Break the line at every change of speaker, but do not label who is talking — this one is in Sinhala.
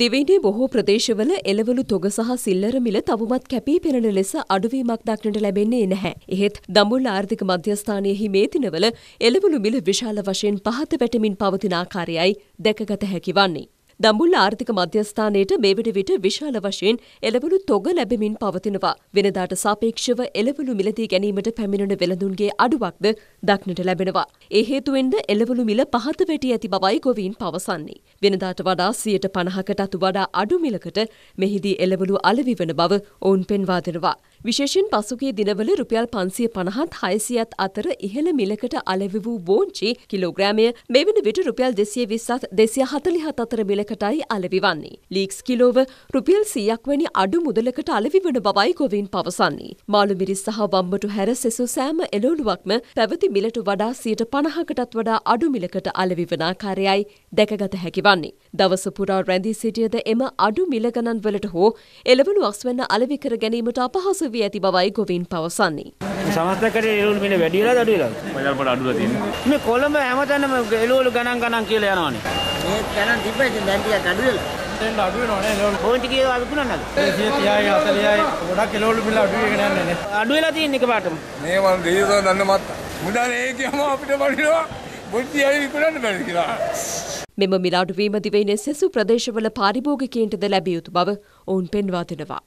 දිවයිනේ බොහෝ ප්‍රදේශවල එළවලු තොග සහ සිල්ලර මිල තවමත් කැපී පෙනෙන ලෙස අඩුවීමක් දක්නට ලැබෙන්නේ නැහැ. එහෙත් දඹුල්ල ආර්ථික මධ්‍යස්ථානයෙහි මේ දිනවල එළවලු මිල විශාල වශයෙන් පහත වැටමින් පවතින ආකාරයයි දැකගත හැකි වන්නේ. දඹුල්ල ආර්ථික මධ්‍යස්ථානයට මේ විට විට විශාල වශයෙන් එළවලු තොග ලැබෙමින් පවතිනවා. වෙනදාට සාපේක්ෂව එළවලු මිලදී ගැනීමට පැමිණෙන වෙළඳුන්ගේ අඩුවක්ද දක්නට ලැබෙනවා. ඒ හේතුවෙන්ද එළවලු මිල පහත වැටි ඇති බවයි ගොවීන් පවසන්නේ. වෙනදාට වඩා 150කට අතු වඩා අඩු මිලකට මෙහිදී එළවලු අලෙවි වන බව ඔවුන් පෙන්වා දෙනවා. විශේෂෙන් පසුගේ දිනවල රුපියල් පන්සිය පණහත් හයිසියත් අතර ඉහළ මිලකට අලෙවි වූ බෝංචි කිලෝග්‍රෑමය මෙවන විට රුපියල් දෙසිය විස්සත් දෙසිය හතලිහත් අතර මිලකටයි අලවිවන්නේ. ලීක්ස් කිලෝව රුපියල් සියක් වැනි අඩු මුදලකට අලවි වන බවයි ගොවින් පවසන්නේ. මාළුමිරිස් සහ වම්බටු හැර සෙසු සෑම එලෝලුවක්ම පැවති මිලට වඩා සියට පණහකටත් වඩා අඩු මිලකට අලවිවනාකාරයයි දැකගත හැකිවන්නේ. දවස පුරා රැඳී සිටියද එම අඩු මිලගණන් වලට හෝ එළවලු අස්වැන්න අලවිකර ගැනීමට අපහසු එකතු වී ඇති බවයි ගොවින් පවසන්නේ. සමස්තකට එළවලු මිල වැඩි වෙලාද අඩු වෙලාද? බજાર වල අඩුලා තියෙනවා. මේ කොළඹ හැමතැනම එළවලු ගණන් ගණන් කියලා යනවනේ. මේ ගණන් තිබ්බේ දැන් ටිකක් අඩු වෙලා. තෙන්ට අඩු වෙනවනේ එළවලු. කොහෙන්ද කියලා අවිකුණා නේද? 130යි 40යි ගොඩක් එළවලු මිල අඩු වෙගෙන යන්නේ නේ. අඩු වෙලා තියෙන එකපාරටම. මේ වන් දෙවියන් දන්න මත්. මුදාන ඒ කියම අපිට වඩිනවා. බොත්තියයි විකුණන්න බැරි කියලා. මෙම මිලාඩුවීම දිවයින සෙසු ප්‍රදේශවල පාරිභෝගිකයන්ටද ලැබියයුතු බව ඔවුන් පෙන්වා දෙෙනවා.